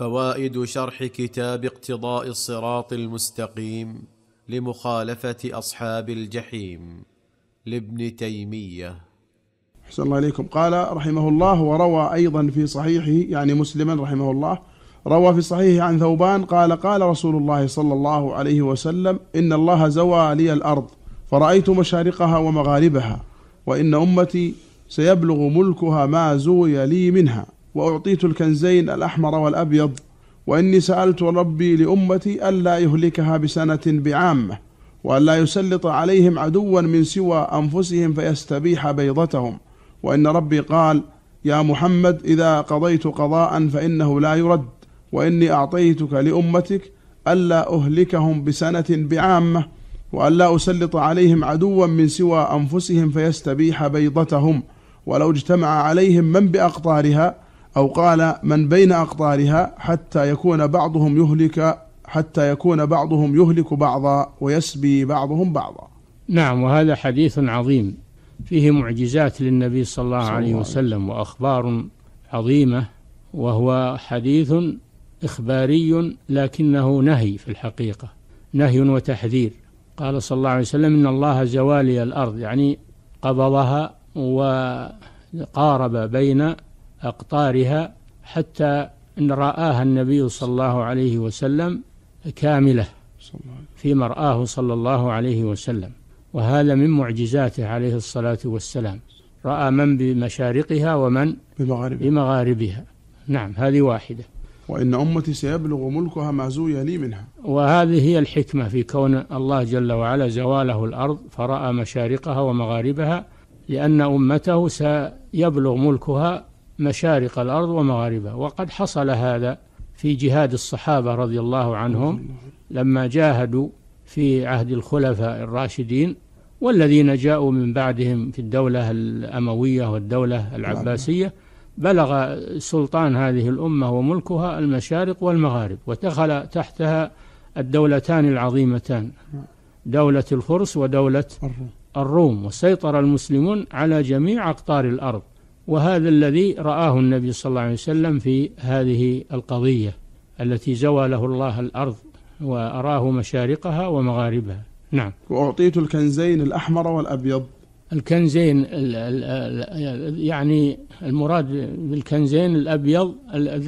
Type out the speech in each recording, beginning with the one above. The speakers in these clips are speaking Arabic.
فوائد شرح كتاب اقتضاء الصراط المستقيم لمخالفه اصحاب الجحيم لابن تيميه احسن الله اليكم قال رحمه الله وروى ايضا في صحيحه يعني مسلما رحمه الله روى في صحيحه عن ثوبان قال قال رسول الله صلى الله عليه وسلم ان الله زوى لي الارض فرايت مشارقها ومغاربها وان امتي سيبلغ ملكها ما زوي لي منها وأعطيت الكنزين الأحمر والأبيض وإني سألت ربي لأمتي ألا يهلكها بسنة بعامة وألا يسلط عليهم عدوا من سوى أنفسهم فيستبيح بيضتهم وإن ربي قال يا محمد إذا قضيت قضاء فإنه لا يرد وإني أعطيتك لأمتك ألا أهلكهم بسنة بعامة وألا أسلط عليهم عدوا من سوى أنفسهم فيستبيح بيضتهم ولو اجتمع عليهم من بأقطارها أو قال من بين أقطارها حتى يكون بعضهم يهلك حتى يكون بعضهم يهلك بعضا ويسبي بعضهم بعضا نعم وهذا حديث عظيم فيه معجزات للنبي صلى الله صلى عليه وسلم وأخبار عظيمة وهو حديث إخباري لكنه نهي في الحقيقة نهي وتحذير قال صلى الله عليه وسلم إن الله زوالي الأرض يعني قبضها وقارب بين أقطارها حتى إن رآها النبي صلى الله عليه وسلم كاملة في مرآه صلى الله عليه وسلم وهذا من معجزاته عليه الصلاة والسلام رأى من بمشارقها ومن بمغاربها, بمغاربها. نعم هذه واحدة وإن أمتي سيبلغ ملكها ما زوي لي منها وهذه هي الحكمة في كون الله جل وعلا زواله الأرض فرأى مشارقها ومغاربها لأن أمته سيبلغ ملكها مشارق الأرض ومغاربها وقد حصل هذا في جهاد الصحابة رضي الله عنهم لما جاهدوا في عهد الخلفاء الراشدين والذين جاءوا من بعدهم في الدولة الأموية والدولة العباسية بلغ سلطان هذه الأمة وملكها المشارق والمغارب ودخل تحتها الدولتان العظيمتان دولة الفرس ودولة الروم وسيطر المسلمون على جميع أقطار الأرض وهذا الذي رآه النبي صلى الله عليه وسلم في هذه القضية التي زوى له الله الأرض وأراه مشارقها ومغاربها نعم وأعطيت الكنزين الأحمر والأبيض الكنزين يعني المراد بالكنزين الأبيض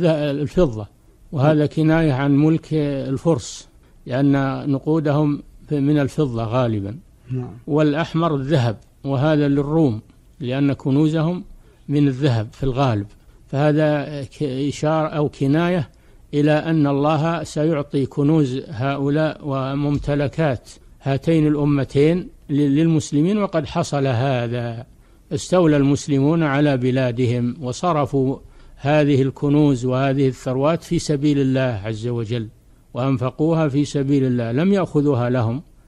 الفضة وهذا كناية عن ملك الفرس لأن نقودهم من الفضة غالبا نعم. والأحمر الذهب وهذا للروم لأن كنوزهم من الذهب في الغالب فهذا إشارة أو كناية إلى أن الله سيعطي كنوز هؤلاء وممتلكات هاتين الأمتين للمسلمين وقد حصل هذا استولى المسلمون على بلادهم وصرفوا هذه الكنوز وهذه الثروات في سبيل الله عز وجل وأنفقوها في سبيل الله لم يأخذوها لهم